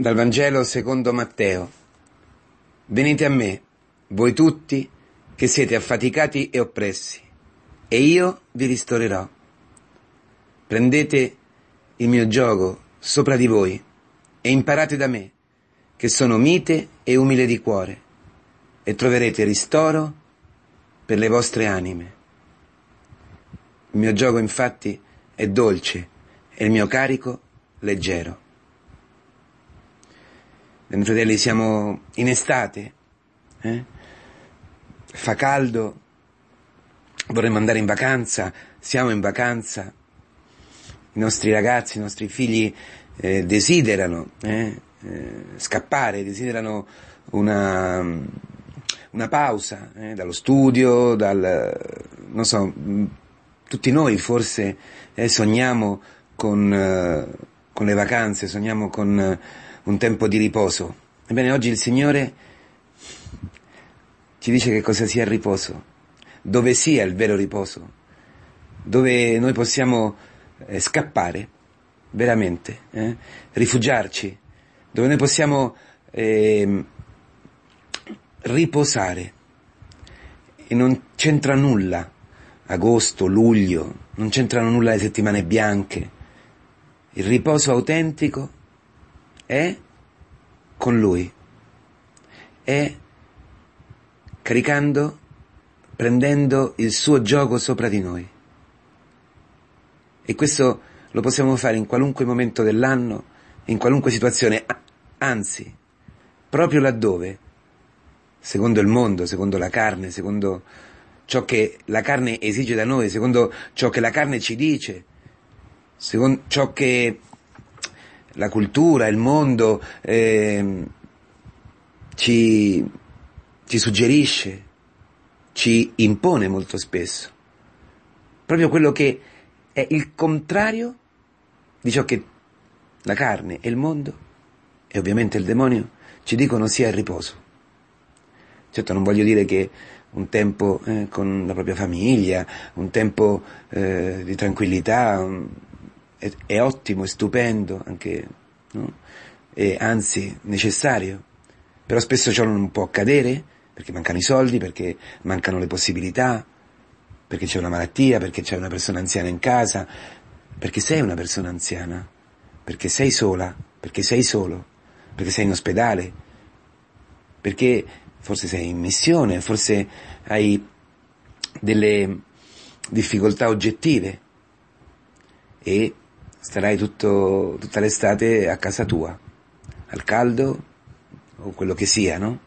Dal Vangelo secondo Matteo. Venite a me, voi tutti che siete affaticati e oppressi, e io vi ristorerò. Prendete il mio gioco sopra di voi e imparate da me, che sono mite e umile di cuore, e troverete ristoro per le vostre anime. Il mio gioco infatti è dolce e il mio carico leggero fratelli, siamo in estate, eh? fa caldo, vorremmo andare in vacanza, siamo in vacanza, i nostri ragazzi, i nostri figli eh, desiderano eh, eh scappare, desiderano una, una pausa eh, dallo studio, dal, non so, mm, tutti noi forse eh, sogniamo con, con, le vacanze, sogniamo con un tempo di riposo. Ebbene, oggi il Signore ci dice che cosa sia il riposo, dove sia il vero riposo, dove noi possiamo eh, scappare veramente, eh, rifugiarci, dove noi possiamo eh, riposare. E non c'entra nulla agosto, luglio, non c'entrano nulla le settimane bianche. Il riposo autentico è con lui e caricando, prendendo il suo gioco sopra di noi. E questo lo possiamo fare in qualunque momento dell'anno, in qualunque situazione, anzi, proprio laddove, secondo il mondo, secondo la carne, secondo ciò che la carne esige da noi, secondo ciò che la carne ci dice, secondo ciò che la cultura, il mondo eh, ci, ci suggerisce, ci impone molto spesso. Proprio quello che è il contrario di ciò che la carne e il mondo, e ovviamente il demonio, ci dicono sia il riposo. Certo non voglio dire che un tempo eh, con la propria famiglia, un tempo eh, di tranquillità, è, è ottimo, è stupendo, anche, no? e, anzi necessario, però spesso ciò non può accadere perché mancano i soldi, perché mancano le possibilità, perché c'è una malattia, perché c'è una persona anziana in casa, perché sei una persona anziana, perché sei sola, perché sei solo, perché sei in ospedale, perché forse sei in missione, forse hai delle difficoltà oggettive e starai tutto, tutta l'estate a casa tua, al caldo o quello che sia, no?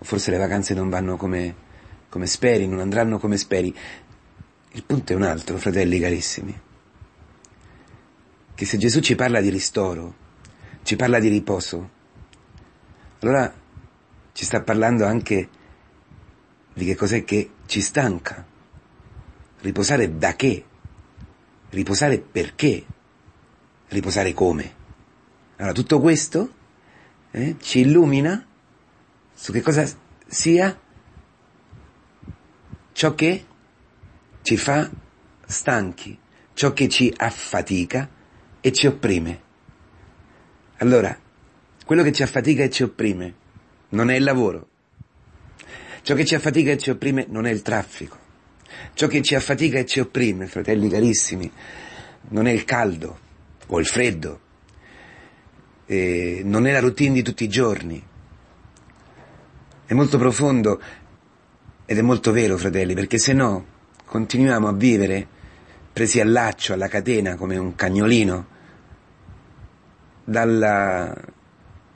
Forse le vacanze non vanno come, come speri, non andranno come speri. Il punto è un altro, fratelli carissimi, che se Gesù ci parla di ristoro, ci parla di riposo, allora ci sta parlando anche di che cos'è che ci stanca. Riposare da che? Riposare perché? Riposare come? Allora, tutto questo eh, ci illumina su che cosa sia ciò che ci fa stanchi, ciò che ci affatica e ci opprime. Allora, quello che ci affatica e ci opprime non è il lavoro. Ciò che ci affatica e ci opprime non è il traffico. Ciò che ci affatica e ci opprime, fratelli carissimi, non è il caldo, o il freddo, e non è la routine di tutti i giorni. È molto profondo ed è molto vero, fratelli, perché se no continuiamo a vivere presi al laccio, alla catena, come un cagnolino, dalla,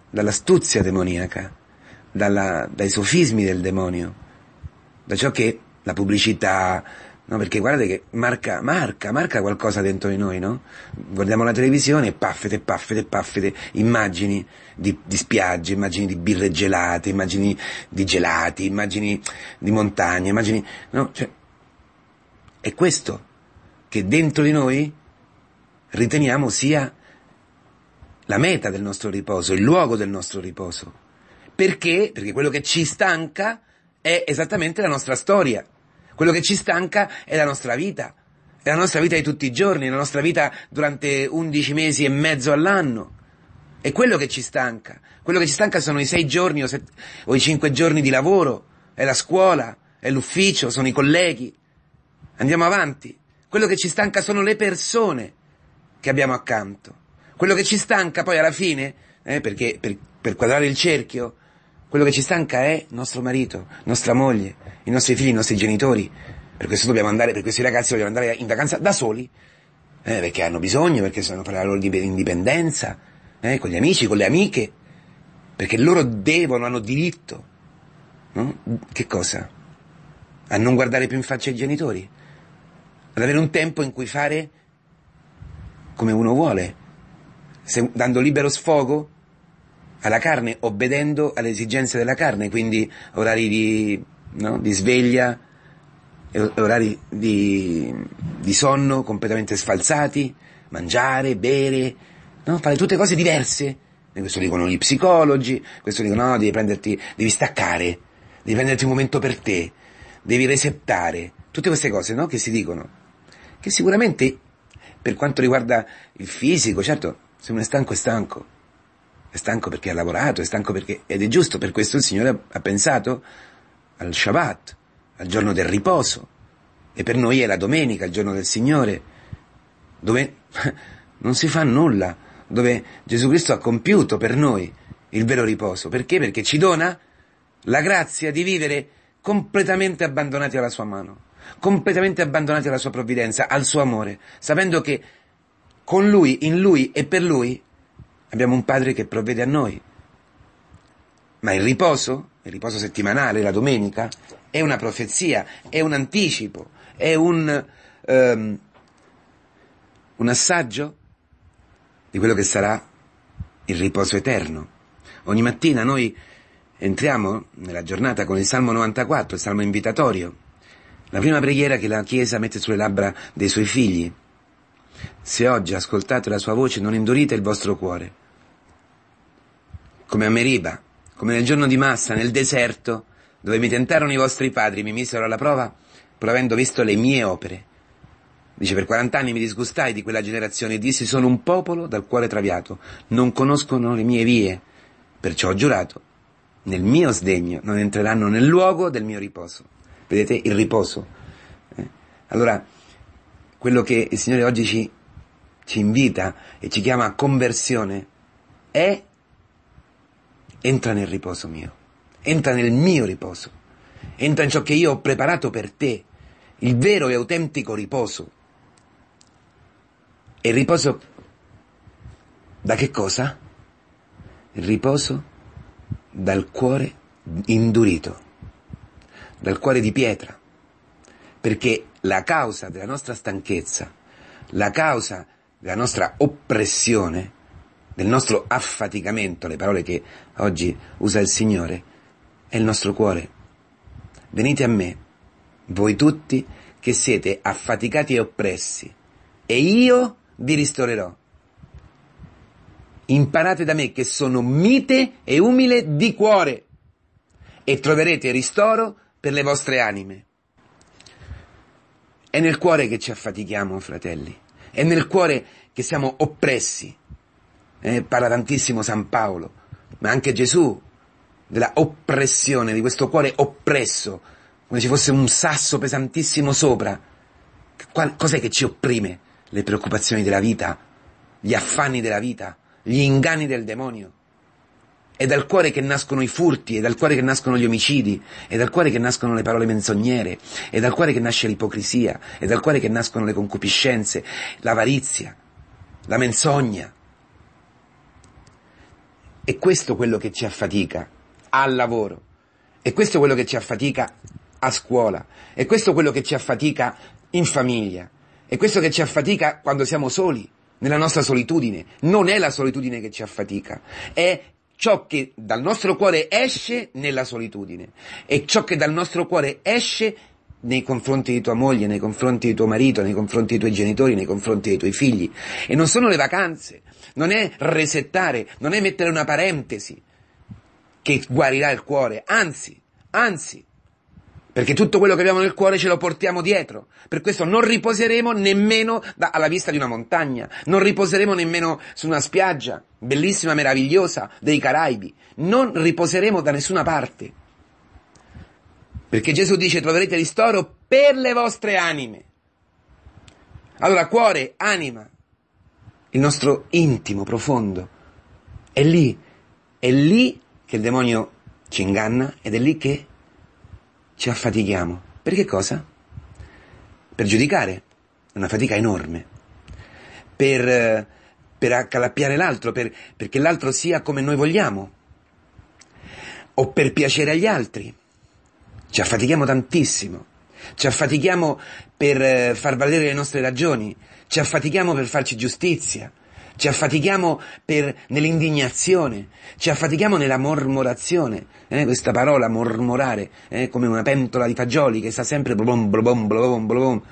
dall'astuzia demoniaca, dalla, dai sofismi del demonio, da ciò che la pubblicità, No, perché guardate che marca, marca, marca qualcosa dentro di noi, no? Guardiamo la televisione, paffete, paffete, paffete, immagini di, di spiagge, immagini di birre gelate, immagini di gelati, immagini di montagne, immagini... No, cioè, è questo che dentro di noi riteniamo sia la meta del nostro riposo, il luogo del nostro riposo. Perché? Perché quello che ci stanca è esattamente la nostra storia. Quello che ci stanca è la nostra vita, è la nostra vita di tutti i giorni, è la nostra vita durante 11 mesi e mezzo all'anno. È quello che ci stanca. Quello che ci stanca sono i sei giorni o, set- o i cinque giorni di lavoro, è la scuola, è l'ufficio, sono i colleghi. Andiamo avanti. Quello che ci stanca sono le persone che abbiamo accanto. Quello che ci stanca poi alla fine, eh, perché per, per quadrare il cerchio, quello che ci stanca è nostro marito, nostra moglie, i nostri figli, i nostri genitori. Per questo dobbiamo andare, per questi ragazzi vogliono andare in vacanza da soli, eh, perché hanno bisogno, perché sono per la loro indipendenza, eh, con gli amici, con le amiche, perché loro devono, hanno diritto. No? Che cosa? A non guardare più in faccia i genitori, ad avere un tempo in cui fare come uno vuole, Se, dando libero sfogo alla carne, obbedendo alle esigenze della carne, quindi orari di, no? di sveglia, orari di, di, sonno completamente sfalsati, mangiare, bere, no? fare tutte cose diverse. E questo dicono gli psicologi, questo dicono no, devi prenderti, devi staccare, devi prenderti un momento per te, devi resettare, tutte queste cose no? che si dicono, che sicuramente per quanto riguarda il fisico, certo, se uno è stanco è stanco, è stanco perché ha lavorato, è stanco perché... ed è giusto, per questo il Signore ha pensato al Shabbat, al giorno del riposo, e per noi è la domenica, il giorno del Signore, dove non si fa nulla, dove Gesù Cristo ha compiuto per noi il vero riposo. Perché? Perché ci dona la grazia di vivere completamente abbandonati alla sua mano, completamente abbandonati alla sua provvidenza, al suo amore, sapendo che con lui, in lui e per lui Abbiamo un padre che provvede a noi. Ma il riposo, il riposo settimanale, la domenica, è una profezia, è un anticipo, è un, um, un assaggio di quello che sarà il riposo eterno. Ogni mattina noi entriamo nella giornata con il Salmo 94, il Salmo invitatorio, la prima preghiera che la Chiesa mette sulle labbra dei suoi figli se oggi ascoltate la sua voce non indurite il vostro cuore. Come a Meriba, come nel giorno di massa, nel deserto, dove mi tentarono i vostri padri, mi misero alla prova, pur avendo visto le mie opere. Dice, per 40 anni mi disgustai di quella generazione e dissi, sono un popolo dal cuore traviato, non conoscono le mie vie, perciò ho giurato, nel mio sdegno non entreranno nel luogo del mio riposo. Vedete il riposo. Eh? Allora, quello che il Signore oggi ci, ci invita e ci chiama conversione è entra nel riposo mio, entra nel mio riposo, entra in ciò che io ho preparato per te, il vero e autentico riposo. E il riposo da che cosa? Il riposo dal cuore indurito, dal cuore di pietra, perché la causa della nostra stanchezza, la causa della nostra oppressione, del nostro affaticamento, le parole che oggi usa il Signore, è il nostro cuore. Venite a me, voi tutti che siete affaticati e oppressi, e io vi ristorerò. Imparate da me che sono mite e umile di cuore, e troverete ristoro per le vostre anime è nel cuore che ci affatichiamo, fratelli. È nel cuore che siamo oppressi. Eh, parla tantissimo San Paolo, ma anche Gesù, della oppressione, di questo cuore oppresso, come ci fosse un sasso pesantissimo sopra. Qual- cos'è che ci opprime? Le preoccupazioni della vita, gli affanni della vita, gli inganni del demonio. È dal cuore che nascono i furti, è dal cuore che nascono gli omicidi, è dal cuore che nascono le parole menzogniere, è dal cuore che nasce l'ipocrisia, è dal cuore che nascono le concupiscenze, l'avarizia, la menzogna. E questo è quello che ci affatica al lavoro, e questo è quello che ci affatica a scuola, e questo è quello che ci affatica in famiglia, e questo che ci affatica quando siamo soli, nella nostra solitudine. Non è la solitudine che ci affatica, è ciò che dal nostro cuore esce nella solitudine e ciò che dal nostro cuore esce nei confronti di tua moglie, nei confronti di tuo marito, nei confronti dei tuoi genitori, nei confronti dei tuoi figli. E non sono le vacanze, non è resettare, non è mettere una parentesi che guarirà il cuore, anzi, anzi, perché tutto quello che abbiamo nel cuore ce lo portiamo dietro. Per questo non riposeremo nemmeno da, alla vista di una montagna, non riposeremo nemmeno su una spiaggia, bellissima, meravigliosa, dei Caraibi. Non riposeremo da nessuna parte. Perché Gesù dice troverete ristoro per le vostre anime. Allora cuore, anima, il nostro intimo profondo, è lì, è lì che il demonio ci inganna ed è lì che ci affatichiamo. Per che cosa? Per giudicare, una fatica enorme. Per, eh, per accalappiare l'altro, per, perché l'altro sia come noi vogliamo. O per piacere agli altri. Ci affatichiamo tantissimo. Ci affatichiamo per eh, far valere le nostre ragioni. Ci affatichiamo per farci giustizia ci affatichiamo per, nell'indignazione, ci affatichiamo nella mormorazione, eh, questa parola mormorare, eh, come una pentola di fagioli che sta sempre blom blom blom blom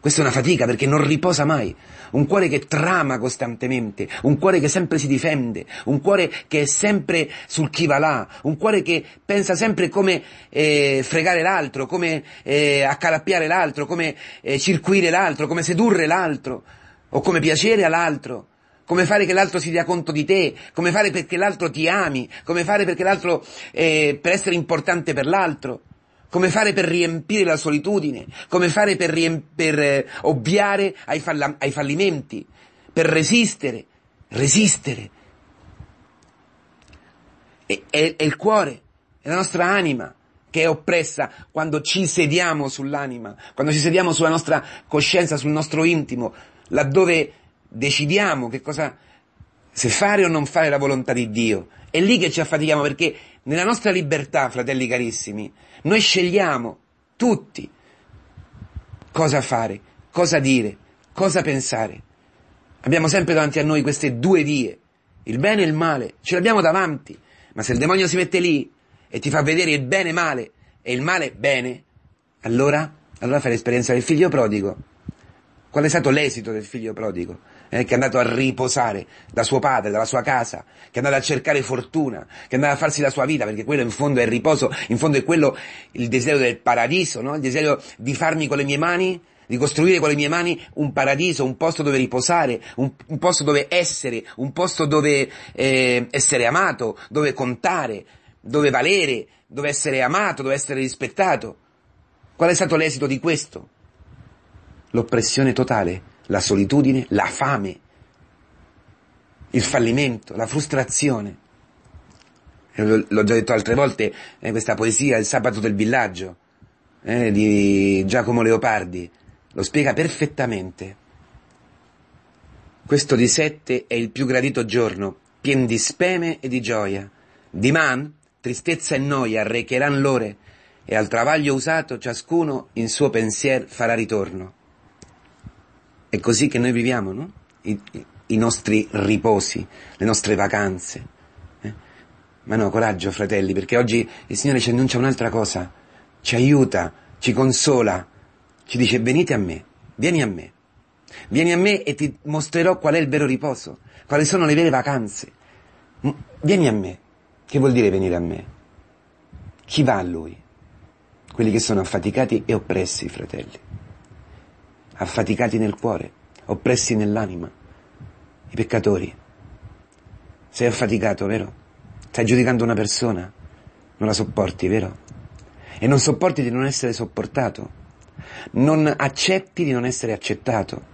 Questa è una fatica perché non riposa mai, un cuore che trama costantemente, un cuore che sempre si difende, un cuore che è sempre sul chi va là, un cuore che pensa sempre come eh, fregare l'altro, come eh, accalappiare l'altro, come eh, circuire l'altro, come sedurre l'altro o come piacere all'altro come fare che l'altro si dia conto di te, come fare perché l'altro ti ami, come fare perché l'altro, eh, per essere importante per l'altro, come fare per riempire la solitudine, come fare per, riemp- per eh, ovviare ai, fall- ai fallimenti, per resistere, resistere. E, è, è il cuore, è la nostra anima che è oppressa quando ci sediamo sull'anima, quando ci sediamo sulla nostra coscienza, sul nostro intimo, laddove decidiamo che cosa, se fare o non fare la volontà di Dio. È lì che ci affatichiamo perché nella nostra libertà, fratelli carissimi, noi scegliamo tutti cosa fare, cosa dire, cosa pensare. Abbiamo sempre davanti a noi queste due vie, il bene e il male, ce l'abbiamo davanti, ma se il demonio si mette lì e ti fa vedere il bene male e il male bene, allora, allora fai l'esperienza del figlio prodigo. Qual è stato l'esito del figlio prodigo? eh, che è andato a riposare da suo padre, dalla sua casa, che è andato a cercare fortuna, che è andato a farsi la sua vita, perché quello in fondo è il riposo, in fondo è quello il desiderio del paradiso, no? il desiderio di farmi con le mie mani di costruire con le mie mani un paradiso, un posto dove riposare, un, un posto dove essere, un posto dove eh, essere amato, dove contare, dove valere, dove essere amato, dove essere rispettato. Qual è stato l'esito di questo? L'oppressione totale la solitudine, la fame, il fallimento, la frustrazione. L'ho già detto altre volte, eh, questa poesia, Il sabato del villaggio, eh, di Giacomo Leopardi, lo spiega perfettamente. Questo di sette è il più gradito giorno, pien di speme e di gioia. Diman, tristezza e noia recheran l'ore, e al travaglio usato ciascuno in suo pensier farà ritorno. È così che noi viviamo, no? I, i nostri riposi, le nostre vacanze. Eh? Ma no, coraggio, fratelli, perché oggi il Signore ci annuncia un'altra cosa. Ci aiuta, ci consola, ci dice venite a me, vieni a me. Vieni a me e ti mostrerò qual è il vero riposo, quali sono le vere vacanze. Vieni a me. Che vuol dire venire a me? Chi va a lui? Quelli che sono affaticati e oppressi, fratelli affaticati nel cuore, oppressi nell'anima, i peccatori. Sei affaticato, vero? Stai giudicando una persona, non la sopporti, vero? E non sopporti di non essere sopportato, non accetti di non essere accettato.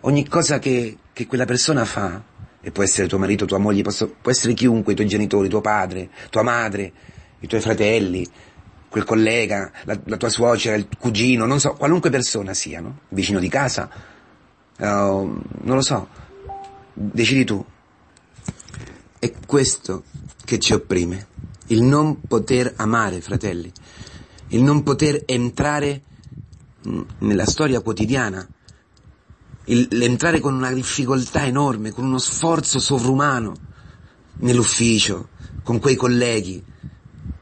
Ogni cosa che, che quella persona fa, e può essere tuo marito, tua moglie, posso, può essere chiunque, i tuoi genitori, tuo padre, tua madre, i tuoi fratelli, quel collega, la, la, tua suocera, il cugino, non so, qualunque persona sia, no? vicino di casa, uh, non lo so, decidi tu. È questo che ci opprime, il non poter amare, fratelli, il non poter entrare mm, nella storia quotidiana, il, l'entrare con una difficoltà enorme, con uno sforzo sovrumano nell'ufficio, con quei colleghi,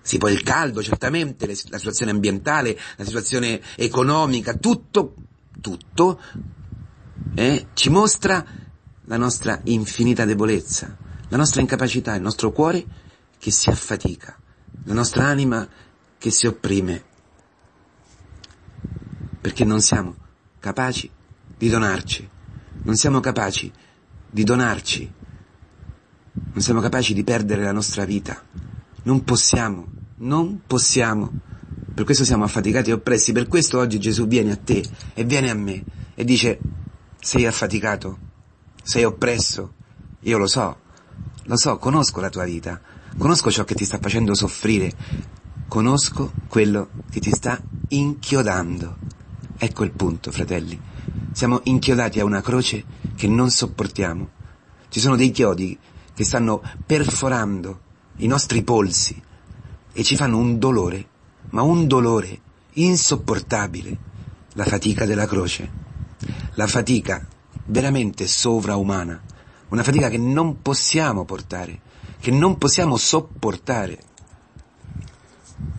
sì, poi il caldo, certamente, la situazione ambientale, la situazione economica, tutto, tutto eh, ci mostra la nostra infinita debolezza, la nostra incapacità, il nostro cuore che si affatica, la nostra anima che si opprime, perché non siamo capaci di donarci, non siamo capaci di donarci, non siamo capaci di perdere la nostra vita, non possiamo non possiamo. Per questo siamo affaticati e oppressi, per questo oggi Gesù viene a te e viene a me e dice sei affaticato, sei oppresso, io lo so, lo so, conosco la tua vita, conosco ciò che ti sta facendo soffrire, conosco quello che ti sta inchiodando. Ecco il punto, fratelli, siamo inchiodati a una croce che non sopportiamo. Ci sono dei chiodi che stanno perforando i nostri polsi, e ci fanno un dolore, ma un dolore insopportabile, la fatica della croce, la fatica veramente sovraumana, una fatica che non possiamo portare, che non possiamo sopportare.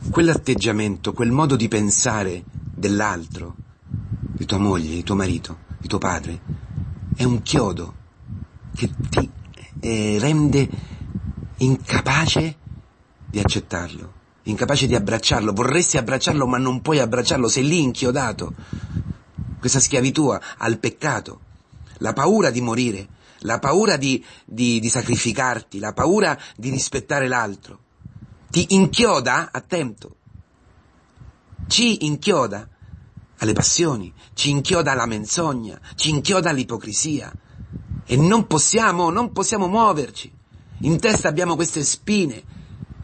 Quell'atteggiamento, quel modo di pensare dell'altro, di tua moglie, di tuo marito, di tuo padre, è un chiodo che ti eh, rende incapace di accettarlo, incapace di abbracciarlo, vorresti abbracciarlo ma non puoi abbracciarlo, sei lì inchiodato. Questa schiavitù al peccato, la paura di morire, la paura di, di, di sacrificarti, la paura di rispettare l'altro. Ti inchioda, attento, ci inchioda alle passioni, ci inchioda alla menzogna, ci inchioda all'ipocrisia. E non possiamo, non possiamo muoverci. In testa abbiamo queste spine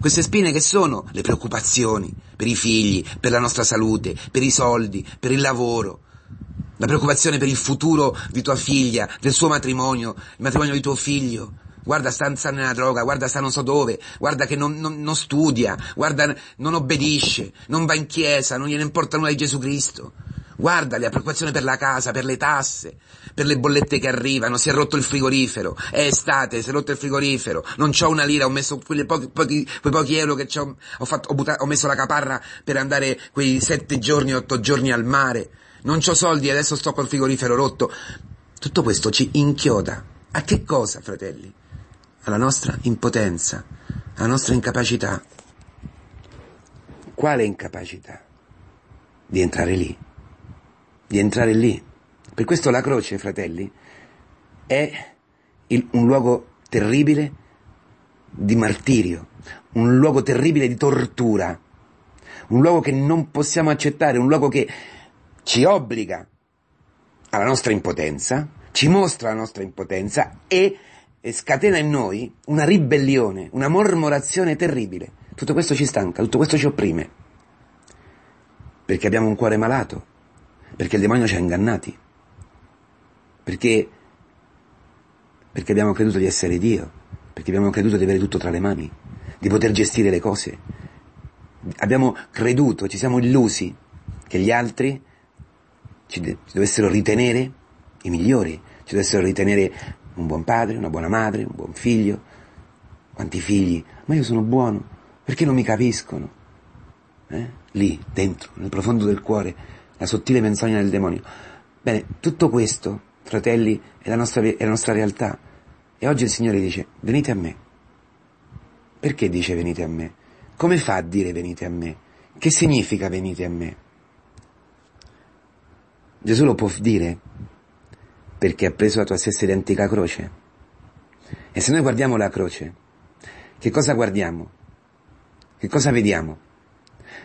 queste spine che sono? Le preoccupazioni per i figli, per la nostra salute, per i soldi, per il lavoro. La preoccupazione per il futuro di tua figlia, del suo matrimonio, il matrimonio di tuo figlio. Guarda, sta, sta nella droga, guarda, sta non so dove, guarda che non, non, non studia, guarda, non obbedisce, non va in chiesa, non gliene importa nulla di Gesù Cristo. Guarda le preoccupazioni per la casa, per le tasse, per le bollette che arrivano, si è rotto il frigorifero, è estate, si è rotto il frigorifero, non ho una lira, ho messo quei pochi, pochi, quei pochi euro che ho, ho, fatto, ho, buttato, ho messo la caparra per andare quei sette giorni, otto giorni al mare, non ho soldi e adesso sto col frigorifero rotto. Tutto questo ci inchioda. A che cosa, fratelli? Alla nostra impotenza, alla nostra incapacità. Quale incapacità? Di entrare lì di entrare lì. Per questo la croce, fratelli, è il, un luogo terribile di martirio, un luogo terribile di tortura, un luogo che non possiamo accettare, un luogo che ci obbliga alla nostra impotenza, ci mostra la nostra impotenza e, e scatena in noi una ribellione, una mormorazione terribile. Tutto questo ci stanca, tutto questo ci opprime, perché abbiamo un cuore malato, perché il demonio ci ha ingannati, perché, perché abbiamo creduto di essere Dio, perché abbiamo creduto di avere tutto tra le mani, di poter gestire le cose. Abbiamo creduto, ci siamo illusi che gli altri ci, de- ci dovessero ritenere i migliori, ci dovessero ritenere un buon padre, una buona madre, un buon figlio, quanti figli, ma io sono buono, perché non mi capiscono? Eh? Lì, dentro, nel profondo del cuore, la sottile menzogna del demonio. Bene, tutto questo, fratelli, è la nostra, è la nostra realtà. E oggi il Signore dice, venite a me. Perché dice venite a me? Come fa a dire venite a me? Che significa venite a me? Gesù lo può dire perché ha preso la tua stessa identica croce. E se noi guardiamo la croce, che cosa guardiamo? Che cosa vediamo?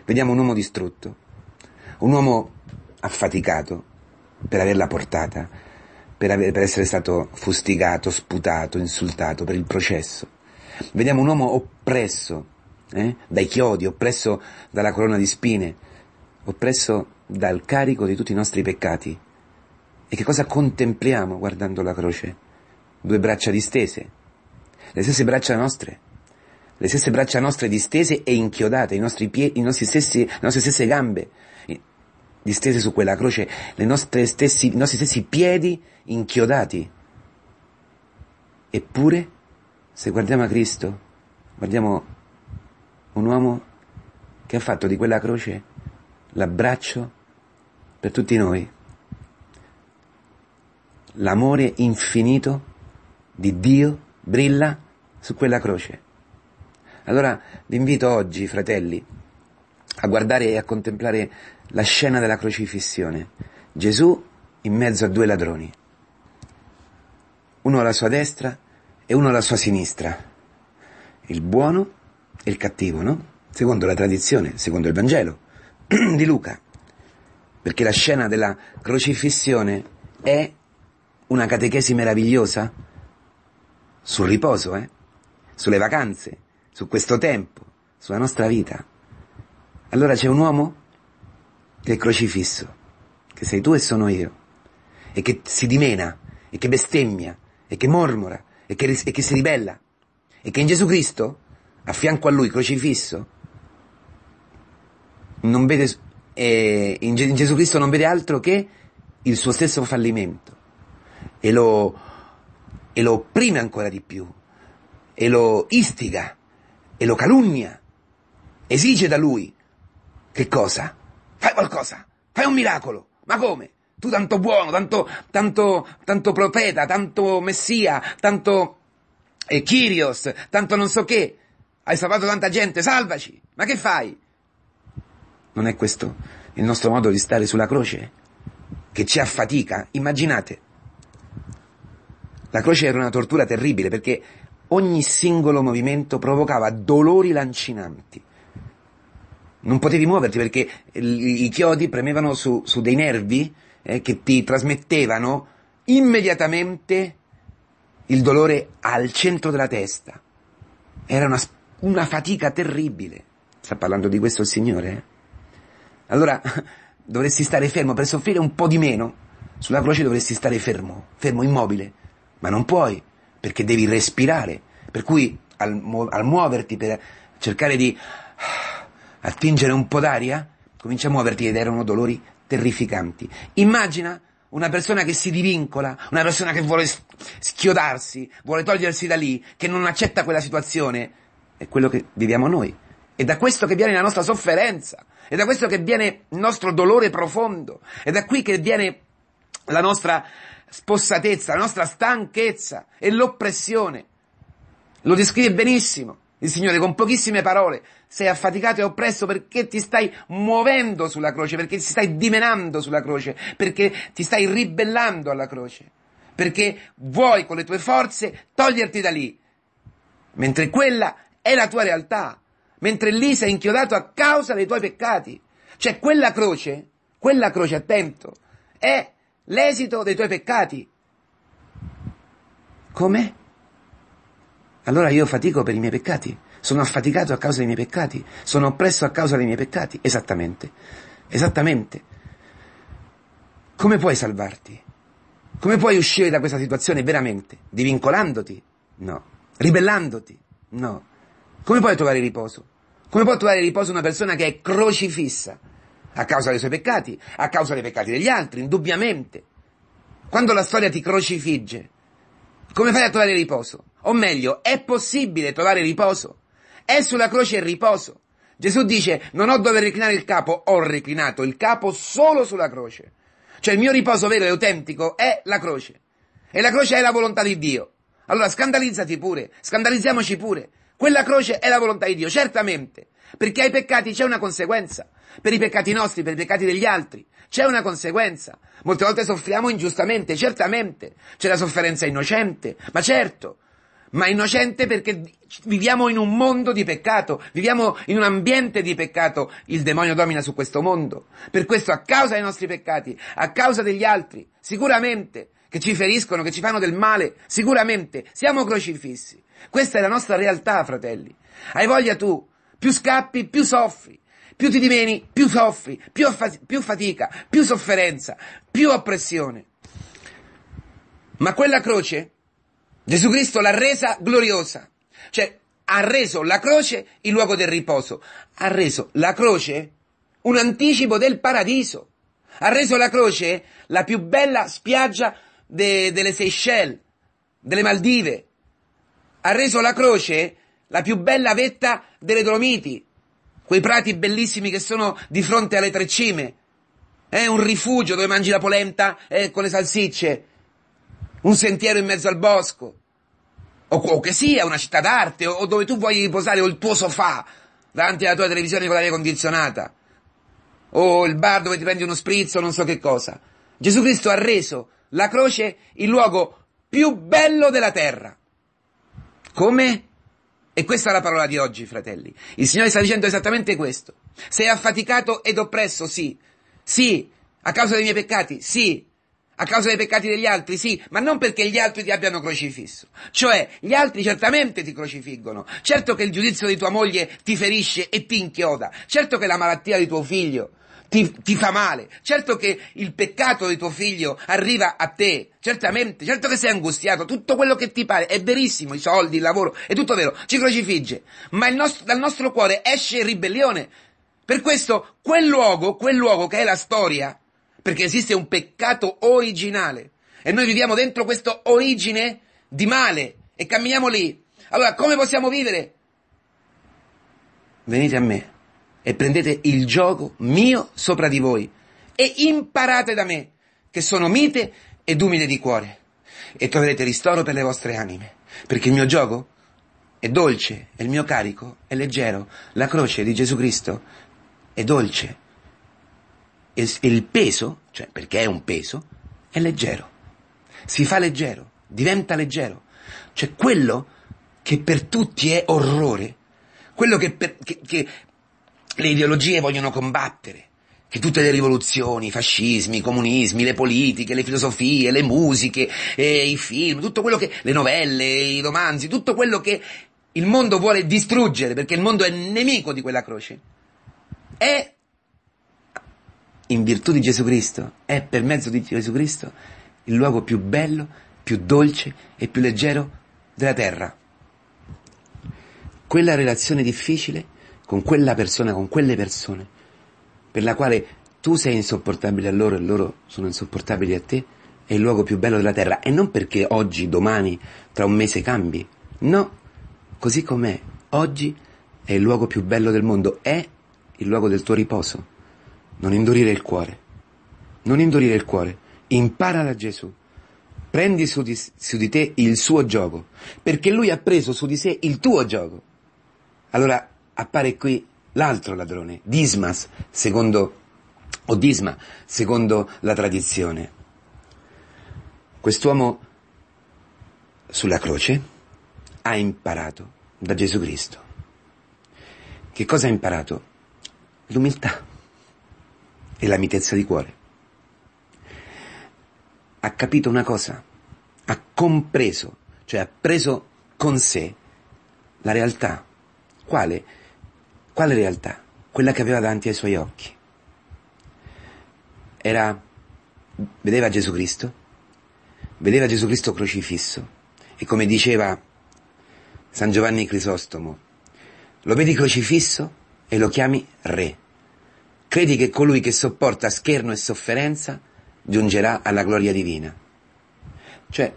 Vediamo un uomo distrutto, un uomo affaticato per averla portata, per, aver, per essere stato fustigato, sputato, insultato per il processo. Vediamo un uomo oppresso eh? dai chiodi, oppresso dalla corona di spine, oppresso dal carico di tutti i nostri peccati. E che cosa contempliamo guardando la croce? Due braccia distese, le stesse braccia nostre, le stesse braccia nostre distese e inchiodate, i nostri, piedi, i nostri stessi, le nostre stesse gambe, distese su quella croce, stessi, i nostri stessi piedi inchiodati. Eppure, se guardiamo a Cristo, guardiamo un uomo che ha fatto di quella croce l'abbraccio per tutti noi, l'amore infinito di Dio brilla su quella croce. Allora vi invito oggi, fratelli, a guardare e a contemplare la scena della crocifissione. Gesù in mezzo a due ladroni, uno alla sua destra e uno alla sua sinistra, il buono e il cattivo, no? Secondo la tradizione, secondo il Vangelo di Luca, perché la scena della crocifissione è una catechesi meravigliosa sul riposo, eh? sulle vacanze, su questo tempo, sulla nostra vita. Allora c'è un uomo del crocifisso, che sei tu e sono io, e che si dimena, e che bestemmia, e che mormora, e che, e che si ribella, e che in Gesù Cristo, a fianco a lui crocifisso, non vede, eh, in, in Gesù Cristo non vede altro che il suo stesso fallimento, e lo, e lo opprime ancora di più, e lo istiga, e lo calunnia, esige da lui che cosa? fai qualcosa, fai un miracolo. Ma come? Tu tanto buono, tanto, tanto, tanto profeta, tanto messia, tanto eh, Kyrios, tanto non so che. Hai salvato tanta gente, salvaci! Ma che fai? Non è questo il nostro modo di stare sulla croce? Che ci affatica? Immaginate. La croce era una tortura terribile perché ogni singolo movimento provocava dolori lancinanti non potevi muoverti perché i chiodi premevano su, su dei nervi eh, che ti trasmettevano immediatamente il dolore al centro della testa. Era una, una fatica terribile. Sta parlando di questo il Signore? Eh? Allora dovresti stare fermo per soffrire un po' di meno. Sulla croce dovresti stare fermo, fermo immobile, ma non puoi perché devi respirare. Per cui al, al muoverti per cercare di attingere un po' d'aria, comincia a muoverti ed erano dolori terrificanti. Immagina una persona che si divincola, una persona che vuole schiodarsi, vuole togliersi da lì, che non accetta quella situazione. È quello che viviamo noi. È da questo che viene la nostra sofferenza, è da questo che viene il nostro dolore profondo, è da qui che viene la nostra spossatezza, la nostra stanchezza e l'oppressione. Lo descrive benissimo. Il Signore con pochissime parole, sei affaticato e oppresso perché ti stai muovendo sulla croce, perché ti stai dimenando sulla croce, perché ti stai ribellando alla croce, perché vuoi con le tue forze toglierti da lì, mentre quella è la tua realtà, mentre lì sei inchiodato a causa dei tuoi peccati. Cioè quella croce, quella croce, attento, è l'esito dei tuoi peccati. Come? allora io fatico per i miei peccati, sono affaticato a causa dei miei peccati, sono oppresso a causa dei miei peccati. Esattamente, esattamente. Come puoi salvarti? Come puoi uscire da questa situazione veramente? Divincolandoti? No. Ribellandoti? No. Come puoi trovare riposo? Come può trovare riposo una persona che è crocifissa a causa dei suoi peccati, a causa dei peccati degli altri, indubbiamente? Quando la storia ti crocifigge, come fai a trovare riposo? O meglio, è possibile trovare riposo? È sulla croce il riposo. Gesù dice, non ho dove reclinare il capo, ho reclinato il capo solo sulla croce. Cioè il mio riposo vero e autentico è la croce. E la croce è la volontà di Dio. Allora scandalizzati pure, scandalizziamoci pure. Quella croce è la volontà di Dio, certamente. Perché ai peccati c'è una conseguenza. Per i peccati nostri, per i peccati degli altri. C'è una conseguenza. Molte volte soffriamo ingiustamente, certamente. C'è la sofferenza innocente, ma certo. Ma innocente perché viviamo in un mondo di peccato, viviamo in un ambiente di peccato, il demonio domina su questo mondo. Per questo a causa dei nostri peccati, a causa degli altri, sicuramente, che ci feriscono, che ci fanno del male, sicuramente, siamo crocifissi. Questa è la nostra realtà, fratelli. Hai voglia tu, più scappi, più soffri. Più ti dimeni, più soffri, più, fas- più fatica, più sofferenza, più oppressione. Ma quella croce, Gesù Cristo l'ha resa gloriosa. Cioè, ha reso la croce il luogo del riposo. Ha reso la croce un anticipo del paradiso. Ha reso la croce la più bella spiaggia de- delle Seychelles, delle Maldive. Ha reso la croce la più bella vetta delle Dolomiti, quei prati bellissimi che sono di fronte alle tre cime, è eh, un rifugio dove mangi la polenta eh, con le salsicce, un sentiero in mezzo al bosco, o, o che sia una città d'arte, o, o, dove tu vuoi riposare o il tuo sofà davanti alla tua televisione con l'aria condizionata, o il bar dove ti prendi uno sprizzo, non so che cosa. Gesù Cristo ha reso la croce il luogo più bello della terra. Come? E questa è la parola di oggi, fratelli. Il Signore sta dicendo esattamente questo. Sei affaticato ed oppresso, sì. Sì, a causa dei miei peccati, sì. A causa dei peccati degli altri, sì, ma non perché gli altri ti abbiano crocifisso. Cioè, gli altri certamente ti crocifiggono. Certo che il giudizio di tua moglie ti ferisce e ti inchioda. Certo che la malattia di tuo figlio ti, ti fa male. Certo che il peccato di tuo figlio arriva a te, certamente, certo che sei angustiato, tutto quello che ti pare, è verissimo, i soldi, il lavoro, è tutto vero, ci crocifigge, ma il nostro, dal nostro cuore esce ribellione. Per questo quel luogo, quel luogo che è la storia, perché esiste un peccato originale e noi viviamo dentro questa origine di male e camminiamo lì. Allora, come possiamo vivere? Venite a me e prendete il gioco mio sopra di voi e imparate da me, che sono mite ed umile di cuore, e troverete ristoro per le vostre anime, perché il mio gioco è dolce e il mio carico è leggero. La croce di Gesù Cristo è dolce e il peso, cioè perché è un peso, è leggero. Si fa leggero, diventa leggero. Cioè quello che per tutti è orrore, quello che per, che, che le ideologie vogliono combattere, che tutte le rivoluzioni, i fascismi, i comunismi, le politiche, le filosofie, le musiche, eh, i film, tutto quello che, le novelle, i romanzi, tutto quello che il mondo vuole distruggere, perché il mondo è nemico di quella croce, è in virtù di Gesù Cristo, è per mezzo di Gesù Cristo il luogo più bello, più dolce e più leggero della terra. Quella relazione difficile con quella persona, con quelle persone, per la quale tu sei insopportabile a loro e loro sono insopportabili a te, è il luogo più bello della terra. E non perché oggi, domani, tra un mese cambi. No, così com'è, oggi è il luogo più bello del mondo, è il luogo del tuo riposo. Non indurire il cuore. Non indurire il cuore. Impara da Gesù. Prendi su di, su di te il suo gioco, perché lui ha preso su di sé il tuo gioco. Allora, appare qui l'altro ladrone, Dismas, secondo, o Disma, secondo la tradizione. Quest'uomo sulla croce ha imparato da Gesù Cristo. Che cosa ha imparato? L'umiltà e la mitezza di cuore. Ha capito una cosa, ha compreso, cioè ha preso con sé la realtà. Quale? Quale realtà? Quella che aveva davanti ai suoi occhi. Era, vedeva Gesù Cristo, vedeva Gesù Cristo crocifisso e come diceva San Giovanni Crisostomo, lo vedi crocifisso e lo chiami re. Credi che colui che sopporta scherno e sofferenza giungerà alla gloria divina. Cioè,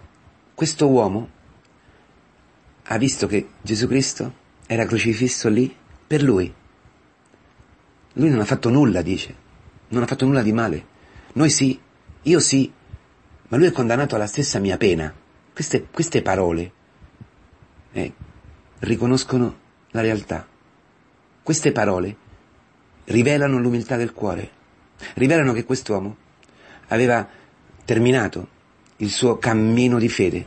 questo uomo ha visto che Gesù Cristo era crocifisso lì per lui. Lui non ha fatto nulla, dice, non ha fatto nulla di male. Noi sì, io sì, ma lui è condannato alla stessa mia pena. Queste, queste parole eh, riconoscono la realtà. Queste parole rivelano l'umiltà del cuore, rivelano che quest'uomo aveva terminato il suo cammino di fede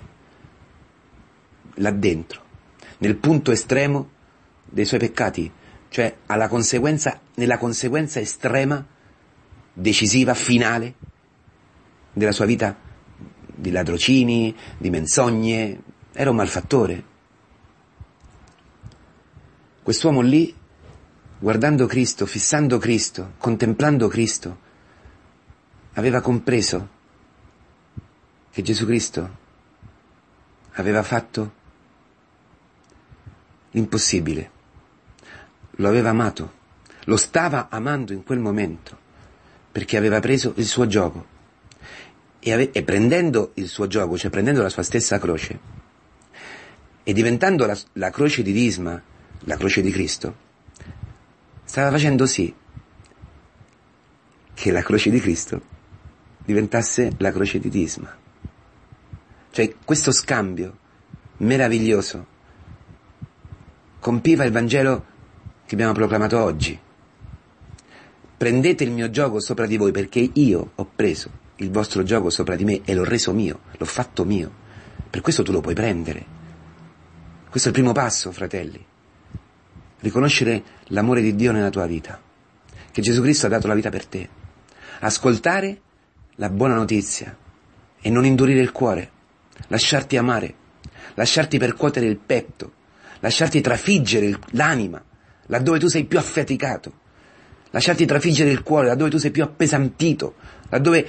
là dentro, nel punto estremo dei suoi peccati, cioè alla conseguenza, nella conseguenza estrema, decisiva, finale della sua vita di ladrocini, di menzogne, era un malfattore. Quest'uomo lì, guardando Cristo, fissando Cristo, contemplando Cristo, aveva compreso che Gesù Cristo aveva fatto l'impossibile lo aveva amato, lo stava amando in quel momento, perché aveva preso il suo gioco. E, ave- e prendendo il suo gioco, cioè prendendo la sua stessa croce, e diventando la, la croce di Disma, la croce di Cristo, stava facendo sì che la croce di Cristo diventasse la croce di Disma. Cioè questo scambio meraviglioso compiva il Vangelo che abbiamo proclamato oggi. Prendete il mio gioco sopra di voi perché io ho preso il vostro gioco sopra di me e l'ho reso mio, l'ho fatto mio. Per questo tu lo puoi prendere. Questo è il primo passo, fratelli. Riconoscere l'amore di Dio nella tua vita, che Gesù Cristo ha dato la vita per te. Ascoltare la buona notizia e non indurire il cuore, lasciarti amare, lasciarti percuotere il petto, lasciarti trafiggere l'anima laddove tu sei più affaticato, lasciarti trafiggere il cuore, laddove tu sei più appesantito, laddove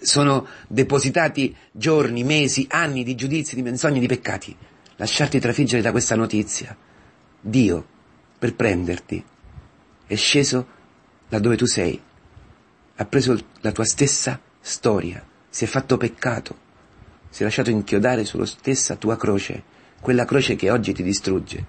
sono depositati giorni, mesi, anni di giudizi, di menzogne, di peccati. Lasciarti trafiggere da questa notizia. Dio, per prenderti, è sceso laddove tu sei, ha preso la tua stessa storia, si è fatto peccato, si è lasciato inchiodare sulla stessa tua croce, quella croce che oggi ti distrugge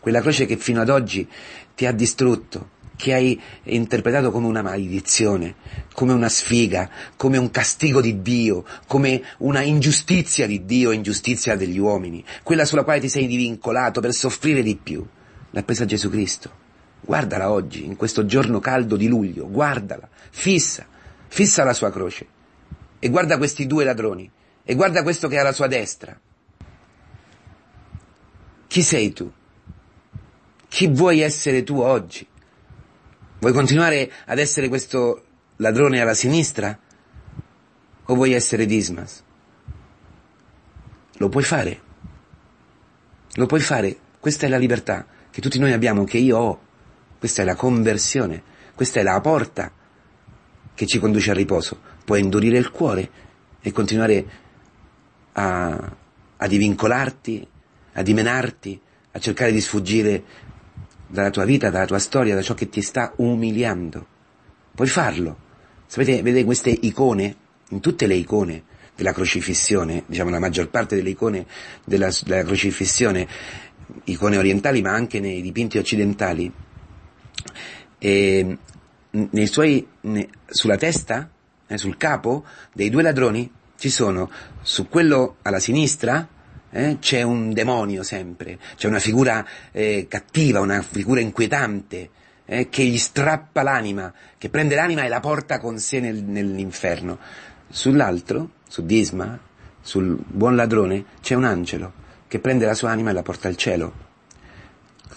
quella croce che fino ad oggi ti ha distrutto, che hai interpretato come una maledizione, come una sfiga, come un castigo di Dio, come una ingiustizia di Dio, e ingiustizia degli uomini, quella sulla quale ti sei divincolato per soffrire di più, l'ha presa Gesù Cristo. Guardala oggi, in questo giorno caldo di luglio, guardala, fissa, fissa la sua croce e guarda questi due ladroni e guarda questo che ha alla sua destra. Chi sei tu? Chi vuoi essere tu oggi? Vuoi continuare ad essere questo ladrone alla sinistra? O vuoi essere Dismas? Lo puoi fare. Lo puoi fare. Questa è la libertà che tutti noi abbiamo, che io ho. Questa è la conversione. Questa è la porta che ci conduce al riposo. Puoi indurire il cuore e continuare a, a divincolarti, a dimenarti, a cercare di sfuggire dalla tua vita, dalla tua storia, da ciò che ti sta umiliando. Puoi farlo. Sapete, vedete queste icone? In tutte le icone della crocifissione, diciamo la maggior parte delle icone della, della crocifissione, icone orientali ma anche nei dipinti occidentali, e ehm, nei suoi, sulla testa, eh, sul capo dei due ladroni ci sono su quello alla sinistra eh? c'è un demonio sempre, c'è una figura eh, cattiva, una figura inquietante eh, che gli strappa l'anima, che prende l'anima e la porta con sé nel, nell'inferno. Sull'altro, su Disma, sul buon ladrone, c'è un angelo che prende la sua anima e la porta al cielo.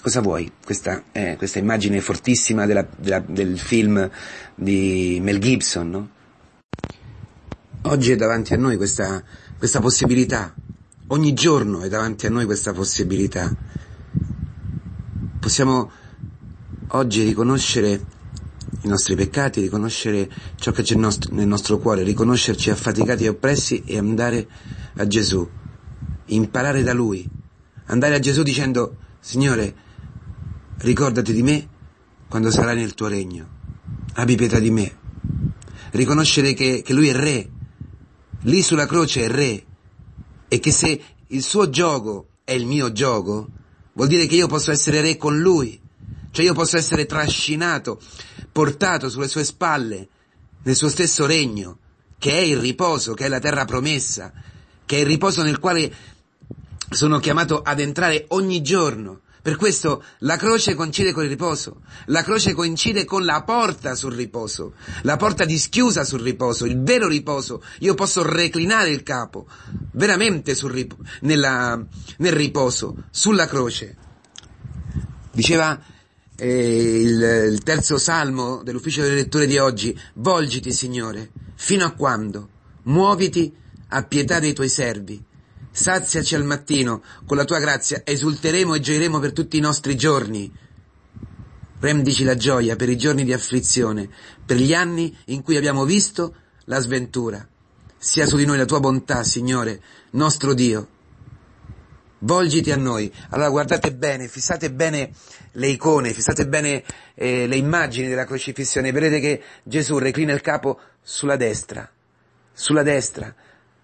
Cosa vuoi? Questa, eh, questa immagine fortissima della, della, del film di Mel Gibson, no? Oggi è davanti a noi questa, questa possibilità Ogni giorno è davanti a noi questa possibilità. Possiamo oggi riconoscere i nostri peccati, riconoscere ciò che c'è nel nostro cuore, riconoscerci affaticati e oppressi e andare a Gesù, imparare da Lui, andare a Gesù dicendo Signore, ricordati di me quando sarai nel tuo regno, abbi pietà di me, riconoscere che, che Lui è Re, lì sulla croce è Re, e che se il suo gioco è il mio gioco, vuol dire che io posso essere re con lui, cioè io posso essere trascinato, portato sulle sue spalle, nel suo stesso regno, che è il riposo, che è la terra promessa, che è il riposo nel quale sono chiamato ad entrare ogni giorno, per questo la croce coincide con il riposo, la croce coincide con la porta sul riposo, la porta dischiusa sul riposo, il vero riposo. Io posso reclinare il capo veramente sul rip- nella, nel riposo, sulla croce. Diceva eh, il, il terzo salmo dell'ufficio delle letture di oggi, volgiti Signore, fino a quando? Muoviti a pietà dei tuoi servi Saziaci al mattino, con la tua grazia esulteremo e gioiremo per tutti i nostri giorni. Rendici la gioia per i giorni di afflizione, per gli anni in cui abbiamo visto la sventura. Sia su di noi la tua bontà, Signore, nostro Dio. Volgiti a noi. Allora guardate bene, fissate bene le icone, fissate bene eh, le immagini della crocifissione. Vedete che Gesù reclina il capo sulla destra, sulla destra,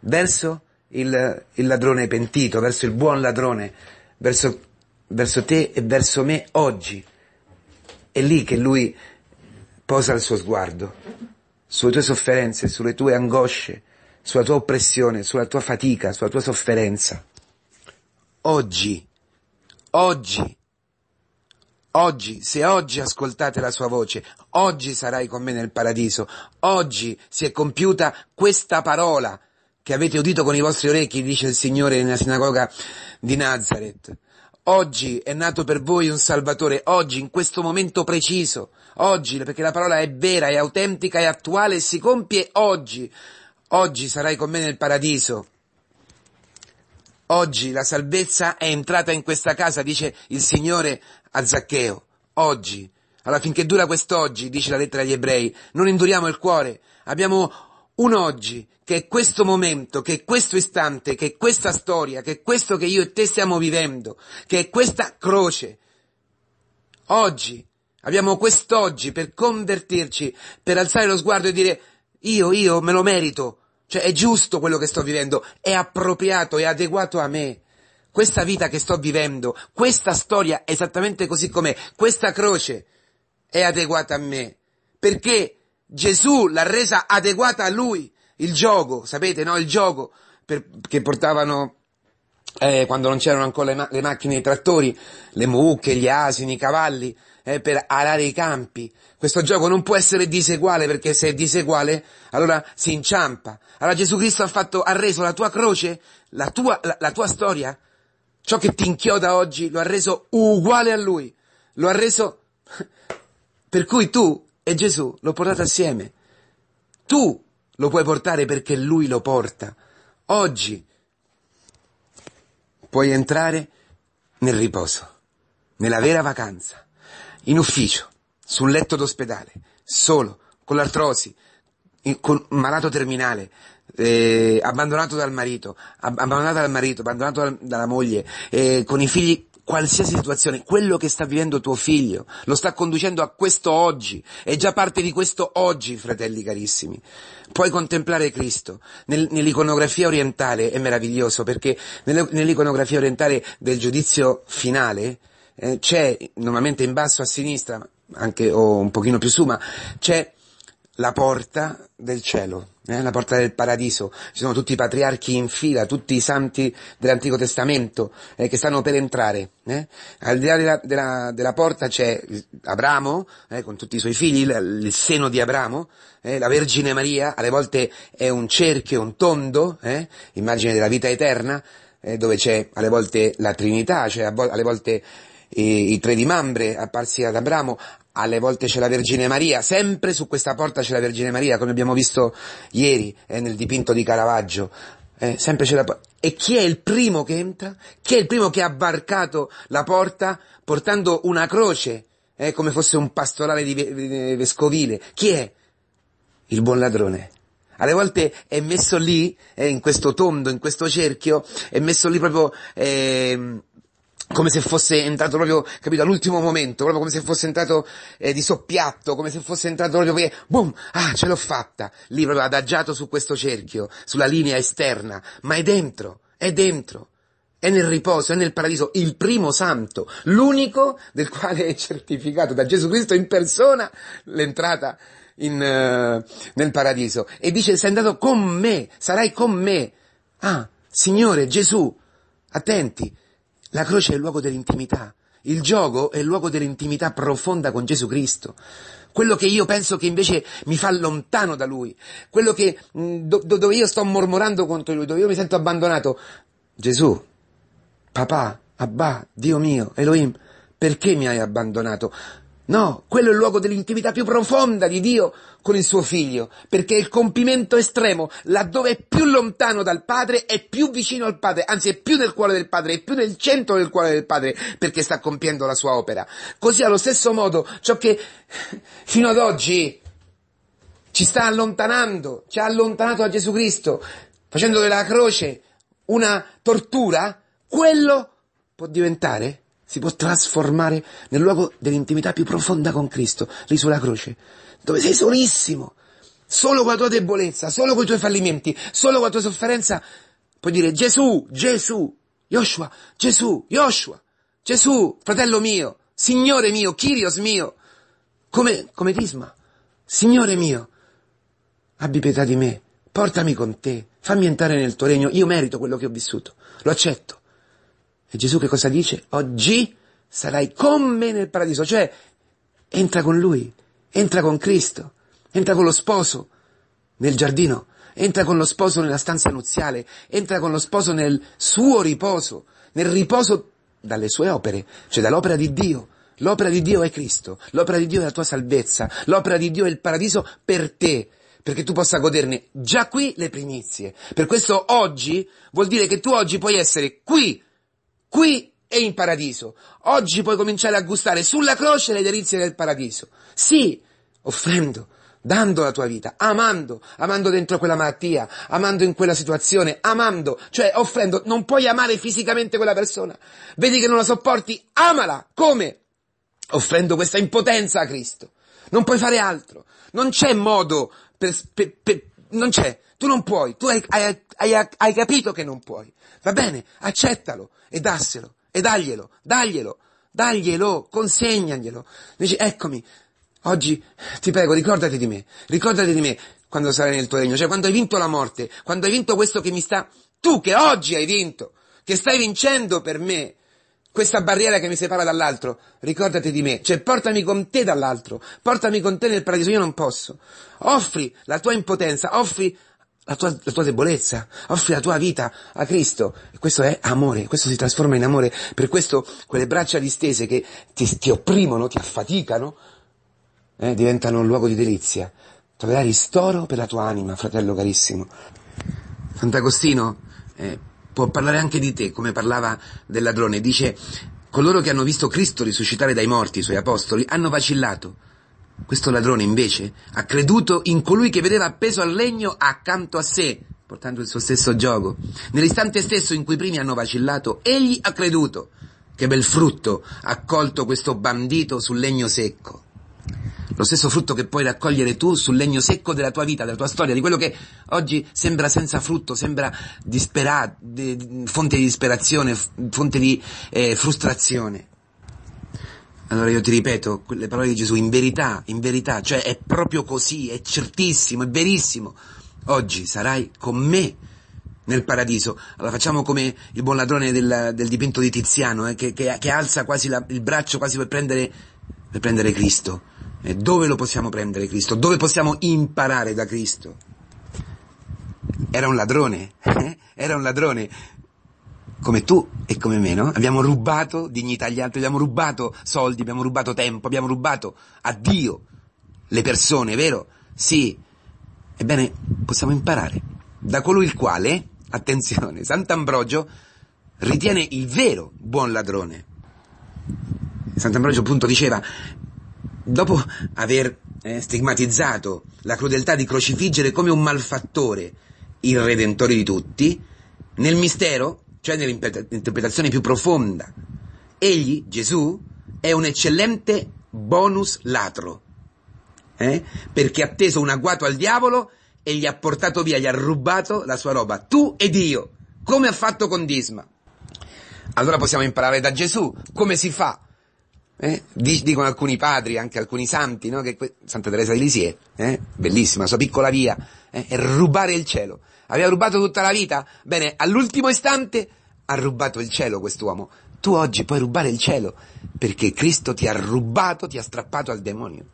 verso il, il ladrone pentito, verso il buon ladrone, verso, verso te e verso me oggi. È lì che lui posa il suo sguardo, sulle tue sofferenze, sulle tue angosce, sulla tua oppressione, sulla tua fatica, sulla tua sofferenza. Oggi, oggi, oggi, se oggi ascoltate la sua voce, oggi sarai con me nel paradiso, oggi si è compiuta questa parola che avete udito con i vostri orecchi, dice il Signore nella sinagoga di Nazareth. Oggi è nato per voi un Salvatore, oggi, in questo momento preciso, oggi, perché la parola è vera, è autentica, è attuale e si compie oggi. Oggi sarai con me nel paradiso. Oggi la salvezza è entrata in questa casa, dice il Signore a Zaccheo. Oggi. Allora finché dura quest'oggi, dice la lettera agli ebrei, non induriamo il cuore. Abbiamo un oggi che questo momento, che questo istante, che questa storia, che questo che io e te stiamo vivendo, che questa croce, oggi, abbiamo quest'oggi per convertirci, per alzare lo sguardo e dire io, io me lo merito, cioè è giusto quello che sto vivendo, è appropriato, è adeguato a me. Questa vita che sto vivendo, questa storia esattamente così com'è, questa croce è adeguata a me, perché Gesù l'ha resa adeguata a lui, il gioco, sapete, no? Il gioco per, che portavano eh, quando non c'erano ancora le, ma- le macchine e i trattori, le mucche, gli asini, i cavalli, eh, per arare i campi. Questo gioco non può essere diseguale perché se è diseguale allora si inciampa. Allora Gesù Cristo ha, fatto, ha reso la tua croce, la tua, la, la tua storia, ciò che ti inchioda oggi, lo ha reso uguale a Lui. Lo ha reso... per cui tu e Gesù l'ho portato assieme. Tu lo puoi portare perché lui lo porta. Oggi puoi entrare nel riposo, nella vera vacanza, in ufficio, sul letto d'ospedale, solo, con l'artrosi, con un malato terminale, eh, abbandonato dal marito, abbandonato dal marito, abbandonato dal, dalla moglie, eh, con i figli qualsiasi situazione, quello che sta vivendo tuo figlio, lo sta conducendo a questo oggi, è già parte di questo oggi, fratelli carissimi. Puoi contemplare Cristo. Nel, nell'iconografia orientale è meraviglioso perché nell'iconografia orientale del giudizio finale eh, c'è, normalmente in basso a sinistra, anche o un pochino più su, ma c'è la porta del cielo, eh, la porta del paradiso. Ci sono tutti i patriarchi in fila, tutti i santi dell'Antico Testamento eh, che stanno per entrare. Eh. Al di là della, della, della porta c'è Abramo, eh, con tutti i suoi figli, il, il seno di Abramo, eh, la Vergine Maria, alle volte è un cerchio, un tondo, eh, immagine della vita eterna, dove c'è alle volte la Trinità, cioè alle volte i, i tre Mambre apparsi ad Abramo, alle volte c'è la Vergine Maria, sempre su questa porta c'è la Vergine Maria, come abbiamo visto ieri eh, nel dipinto di Caravaggio. Eh, sempre c'è la porta. E chi è il primo che entra? Chi è il primo che ha varcato la porta portando una croce, eh, come fosse un pastorale di vescovile? Chi è? Il buon ladrone. Alle volte è messo lì, eh, in questo tondo, in questo cerchio, è messo lì proprio ehm, come se fosse entrato proprio, capito, all'ultimo momento, proprio come se fosse entrato eh, di soppiatto, come se fosse entrato proprio perché, boom, ah, ce l'ho fatta, lì proprio adagiato su questo cerchio, sulla linea esterna, ma è dentro, è dentro, è nel riposo, è nel paradiso, il primo santo, l'unico del quale è certificato da Gesù Cristo in persona l'entrata in, uh, nel paradiso. E dice, sei andato con me, sarai con me. Ah, Signore Gesù, attenti, la croce è il luogo dell'intimità. Il gioco è il luogo dell'intimità profonda con Gesù Cristo. Quello che io penso che invece mi fa lontano da Lui, quello che, mm, do, dove io sto mormorando contro Lui, dove io mi sento abbandonato. Gesù, papà, Abba, Dio mio, Elohim, perché mi hai abbandonato? No, quello è il luogo dell'intimità più profonda di Dio con il suo figlio, perché è il compimento estremo, laddove è più lontano dal Padre, è più vicino al Padre, anzi è più nel cuore del Padre, è più nel centro del cuore del Padre, perché sta compiendo la sua opera. Così allo stesso modo, ciò che fino ad oggi ci sta allontanando, ci ha allontanato da Gesù Cristo, facendo della croce una tortura, quello può diventare si può trasformare nel luogo dell'intimità più profonda con Cristo, lì sulla croce, dove sei solissimo, solo con la tua debolezza, solo con i tuoi fallimenti, solo con la tua sofferenza, puoi dire Gesù, Gesù, Joshua, Gesù, Joshua, Gesù, fratello mio, Signore mio, Kyrios mio, come, come Tisma, Signore mio, abbi pietà di me, portami con te, fammi entrare nel tuo regno, io merito quello che ho vissuto, lo accetto. E Gesù che cosa dice? Oggi sarai con me nel paradiso, cioè entra con lui, entra con Cristo, entra con lo sposo nel giardino, entra con lo sposo nella stanza nuziale, entra con lo sposo nel suo riposo, nel riposo dalle sue opere, cioè dall'opera di Dio. L'opera di Dio è Cristo, l'opera di Dio è la tua salvezza, l'opera di Dio è il paradiso per te, perché tu possa goderne già qui le primizie. Per questo oggi vuol dire che tu oggi puoi essere qui qui e in paradiso. Oggi puoi cominciare a gustare sulla croce le delizie del paradiso. Sì, offrendo, dando la tua vita, amando, amando dentro quella malattia, amando in quella situazione, amando, cioè offrendo. Non puoi amare fisicamente quella persona. Vedi che non la sopporti, amala. Come? Offrendo questa impotenza a Cristo. Non puoi fare altro. Non c'è modo per, per, per non c'è. Tu non puoi, tu hai, hai, hai, hai capito che non puoi. Va bene, accettalo e dasselo, e daglielo, daglielo, daglielo, consegnaglielo. Dici, eccomi, oggi ti prego, ricordati di me, ricordati di me quando sarai nel tuo regno, cioè quando hai vinto la morte, quando hai vinto questo che mi sta, tu che oggi hai vinto, che stai vincendo per me, questa barriera che mi separa dall'altro, ricordati di me, cioè portami con te dall'altro, portami con te nel paradiso, io non posso. Offri la tua impotenza, offri la tua, la tua debolezza, offri la tua vita a Cristo. E questo è amore, questo si trasforma in amore. Per questo quelle braccia distese che ti, ti opprimono, ti affaticano, eh, diventano un luogo di delizia. Troverai ristoro per la tua anima, fratello carissimo. Sant'Agostino eh, può parlare anche di te, come parlava del ladrone. Dice, coloro che hanno visto Cristo risuscitare dai morti, i suoi apostoli, hanno vacillato questo ladrone invece ha creduto in colui che vedeva appeso al legno accanto a sé, portando il suo stesso gioco. Nell'istante stesso in cui i primi hanno vacillato, egli ha creduto. Che bel frutto ha colto questo bandito sul legno secco. Lo stesso frutto che puoi raccogliere tu sul legno secco della tua vita, della tua storia, di quello che oggi sembra senza frutto, sembra disperato, fonte di disperazione, fonte di eh, frustrazione. Allora io ti ripeto le parole di Gesù, in verità, in verità, cioè è proprio così, è certissimo, è verissimo. Oggi sarai con me nel paradiso. Allora facciamo come il buon ladrone del, del dipinto di Tiziano, eh, che, che, che, alza quasi la, il braccio quasi per prendere, per prendere Cristo. E dove lo possiamo prendere Cristo? Dove possiamo imparare da Cristo? Era un ladrone, eh? era un ladrone, come tu e come me, no? Abbiamo rubato dignità agli altri, abbiamo rubato soldi, abbiamo rubato tempo, abbiamo rubato a Dio le persone, vero? Sì. Ebbene, possiamo imparare da colui il quale, attenzione, Sant'Ambrogio ritiene il vero buon ladrone. Sant'Ambrogio appunto diceva, dopo aver eh, stigmatizzato la crudeltà di crocifiggere come un malfattore il Redentore di tutti, nel mistero cioè nell'interpretazione più profonda. Egli, Gesù, è un eccellente bonus latro, eh? perché ha teso un agguato al diavolo e gli ha portato via, gli ha rubato la sua roba, tu ed io, come ha fatto con Disma. Allora possiamo imparare da Gesù come si fa. Eh? Dicono alcuni padri, anche alcuni santi, no? che que- Santa Teresa di Lisie, eh? bellissima, la sua piccola via, è eh? rubare il cielo. Aveva rubato tutta la vita? Bene, all'ultimo istante ha rubato il cielo quest'uomo. Tu oggi puoi rubare il cielo perché Cristo ti ha rubato, ti ha strappato al demonio.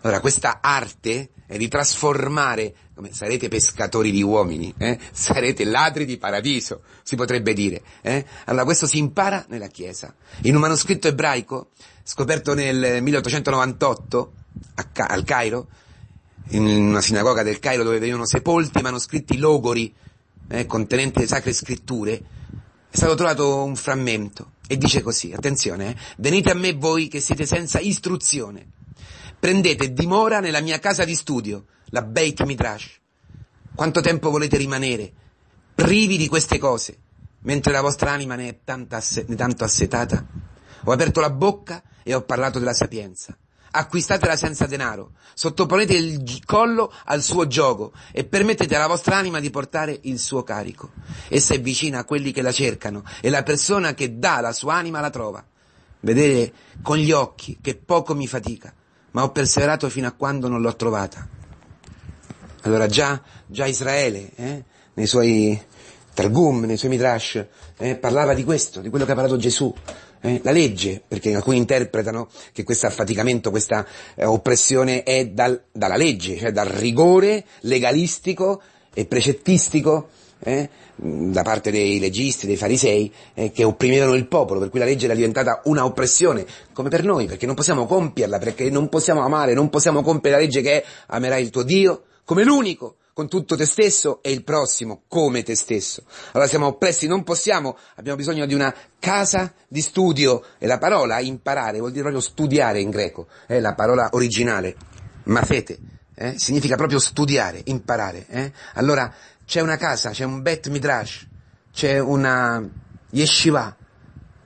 Allora, questa arte è di trasformare, come sarete pescatori di uomini, eh? sarete ladri di paradiso, si potrebbe dire. Eh? Allora, questo si impara nella Chiesa. In un manoscritto ebraico, scoperto nel 1898 Ca- al Cairo, in una sinagoga del Cairo dove venivano sepolti manoscritti logori eh, contenenti le sacre scritture, è stato trovato un frammento e dice così, attenzione, eh, venite a me voi che siete senza istruzione, prendete dimora nella mia casa di studio, la Beit Midrash. Quanto tempo volete rimanere privi di queste cose, mentre la vostra anima ne è tanto, ass- tanto assetata? Ho aperto la bocca e ho parlato della sapienza acquistatela senza denaro, sottoponete il collo al suo gioco e permettete alla vostra anima di portare il suo carico. Essa è vicina a quelli che la cercano e la persona che dà la sua anima la trova. Vedere con gli occhi che poco mi fatica, ma ho perseverato fino a quando non l'ho trovata. Allora già, già Israele, eh, nei suoi Targum, nei suoi Midrash, eh, parlava di questo, di quello che ha parlato Gesù, eh, la legge, perché alcuni interpretano che questo affaticamento, questa eh, oppressione è dal, dalla legge, cioè dal rigore legalistico e precettistico eh, da parte dei legisti, dei farisei, eh, che opprimevano il popolo, per cui la legge era diventata una oppressione, come per noi, perché non possiamo compierla, perché non possiamo amare, non possiamo compiere la legge che è amerai il tuo Dio come l'unico con tutto te stesso e il prossimo come te stesso. Allora siamo oppressi, non possiamo, abbiamo bisogno di una casa di studio e la parola imparare vuol dire proprio studiare in greco, è la parola originale, mafete, eh? significa proprio studiare, imparare. Eh? Allora c'è una casa, c'è un bet midrash, c'è una yeshiva,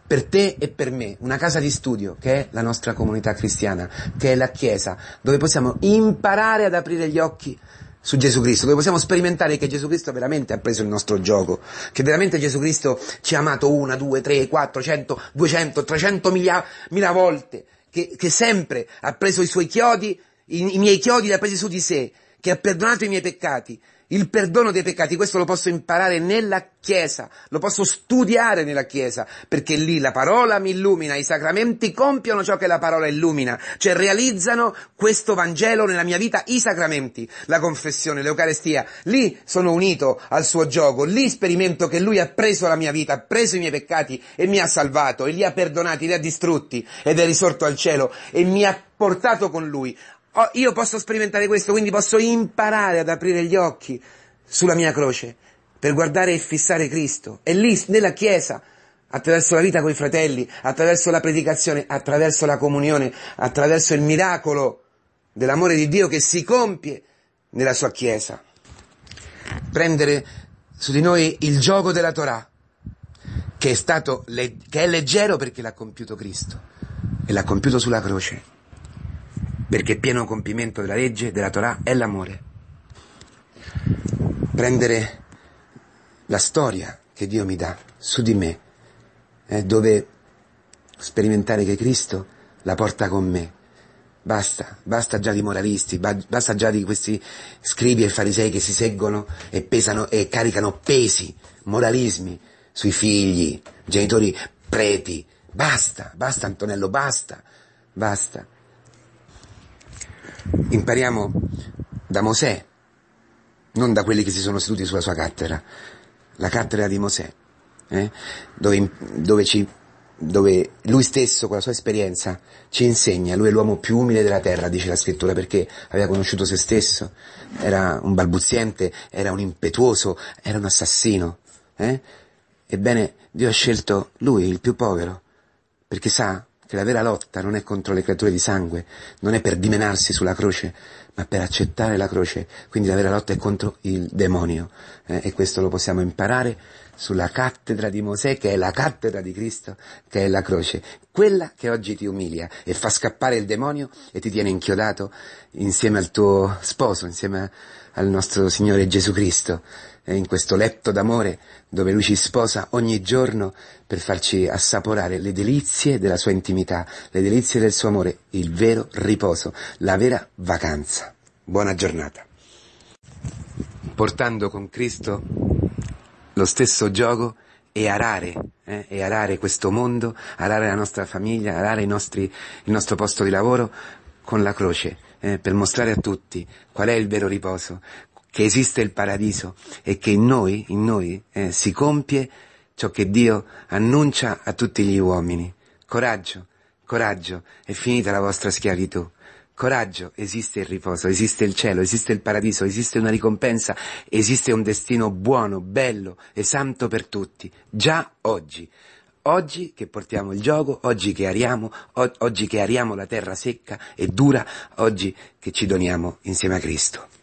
per te e per me, una casa di studio che è la nostra comunità cristiana, che è la Chiesa, dove possiamo imparare ad aprire gli occhi su Gesù Cristo, dove possiamo sperimentare che Gesù Cristo veramente ha preso il nostro gioco, che veramente Gesù Cristo ci ha amato una, due, tre, quattro, cento, duecento, trecento mila, mila volte, che, che, sempre ha preso i suoi chiodi, i, i miei chiodi li ha presi su di sé, che ha perdonato i miei peccati, il perdono dei peccati, questo lo posso imparare nella Chiesa, lo posso studiare nella Chiesa, perché lì la parola mi illumina, i sacramenti compiono ciò che la parola illumina, cioè realizzano questo Vangelo nella mia vita, i sacramenti, la confessione, l'Eucarestia, lì sono unito al suo gioco, lì sperimento che lui ha preso la mia vita, ha preso i miei peccati e mi ha salvato, e li ha perdonati, li ha distrutti ed è risorto al cielo e mi ha portato con lui Oh, io posso sperimentare questo, quindi posso imparare ad aprire gli occhi sulla mia croce per guardare e fissare Cristo. E lì, nella Chiesa, attraverso la vita con i fratelli, attraverso la predicazione, attraverso la comunione, attraverso il miracolo dell'amore di Dio che si compie nella sua Chiesa. Prendere su di noi il gioco della Torah, che è, stato, che è leggero perché l'ha compiuto Cristo e l'ha compiuto sulla croce perché pieno compimento della legge, della Torah, è l'amore. Prendere la storia che Dio mi dà su di me, eh, dove sperimentare che Cristo la porta con me. Basta, basta già di moralisti, basta già di questi scribi e farisei che si seggono e pesano e caricano pesi, moralismi sui figli, genitori preti. Basta, basta Antonello, basta, basta. Impariamo da Mosè, non da quelli che si sono seduti sulla sua cattedra, la cattedra di Mosè, eh? dove, dove, ci, dove, lui stesso con la sua esperienza ci insegna, lui è l'uomo più umile della terra, dice la scrittura, perché aveva conosciuto se stesso, era un balbuziente, era un impetuoso, era un assassino. Eh? Ebbene, Dio ha scelto lui, il più povero, perché sa che la vera lotta non è contro le creature di sangue, non è per dimenarsi sulla croce, ma per accettare la croce. Quindi la vera lotta è contro il demonio. Eh, e questo lo possiamo imparare sulla cattedra di Mosè, che è la cattedra di Cristo, che è la croce. Quella che oggi ti umilia e fa scappare il demonio e ti tiene inchiodato insieme al tuo sposo, insieme al nostro Signore Gesù Cristo eh, in questo letto d'amore dove lui ci sposa ogni giorno per farci assaporare le delizie della sua intimità, le delizie del suo amore, il vero riposo, la vera vacanza. Buona giornata. Portando con Cristo lo stesso gioco e arare, eh, e arare questo mondo, arare la nostra famiglia, arare nostri, il nostro posto di lavoro con la croce, eh, per mostrare a tutti qual è il vero riposo, che esiste il paradiso e che in noi, in noi eh, si compie ciò che Dio annuncia a tutti gli uomini. Coraggio, coraggio, è finita la vostra schiavitù. Coraggio, esiste il riposo, esiste il cielo, esiste il paradiso, esiste una ricompensa, esiste un destino buono, bello e santo per tutti, già oggi. Oggi che portiamo il gioco, oggi che ariamo, o- oggi che ariamo la terra secca e dura, oggi che ci doniamo insieme a Cristo.